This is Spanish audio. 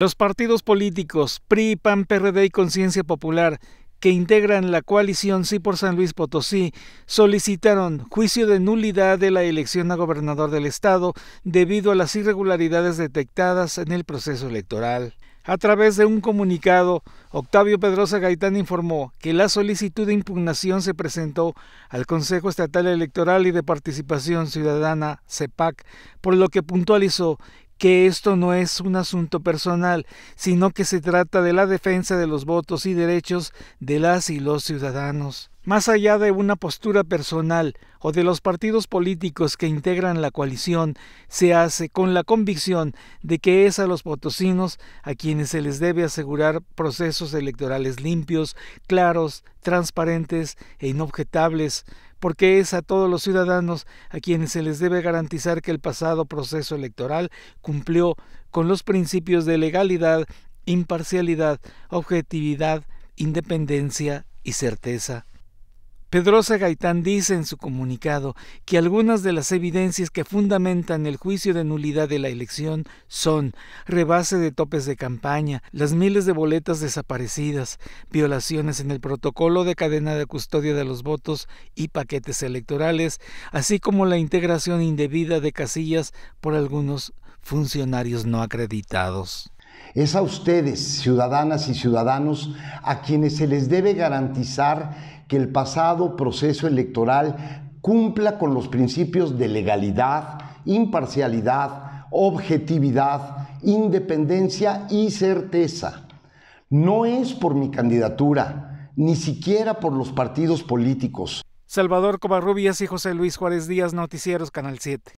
Los partidos políticos PRI, PAN, PRD y Conciencia Popular que integran la coalición Sí por San Luis Potosí solicitaron juicio de nulidad de la elección a gobernador del estado debido a las irregularidades detectadas en el proceso electoral. A través de un comunicado, Octavio Pedrosa Gaitán informó que la solicitud de impugnación se presentó al Consejo Estatal Electoral y de Participación Ciudadana, CEPAC, e por lo que puntualizó que esto no es un asunto personal, sino que se trata de la defensa de los votos y derechos de las y los ciudadanos. Más allá de una postura personal o de los partidos políticos que integran la coalición, se hace con la convicción de que es a los potosinos a quienes se les debe asegurar procesos electorales limpios, claros, transparentes e inobjetables, porque es a todos los ciudadanos a quienes se les debe garantizar que el pasado proceso electoral cumplió con los principios de legalidad, imparcialidad, objetividad, independencia y certeza Pedrosa Gaitán dice en su comunicado que algunas de las evidencias que fundamentan el juicio de nulidad de la elección son rebase de topes de campaña, las miles de boletas desaparecidas, violaciones en el protocolo de cadena de custodia de los votos y paquetes electorales, así como la integración indebida de casillas por algunos funcionarios no acreditados. Es a ustedes, ciudadanas y ciudadanos, a quienes se les debe garantizar que el pasado proceso electoral cumpla con los principios de legalidad, imparcialidad, objetividad, independencia y certeza. No es por mi candidatura, ni siquiera por los partidos políticos. Salvador Covarrubias y José Luis Juárez Díaz, Noticieros Canal 7.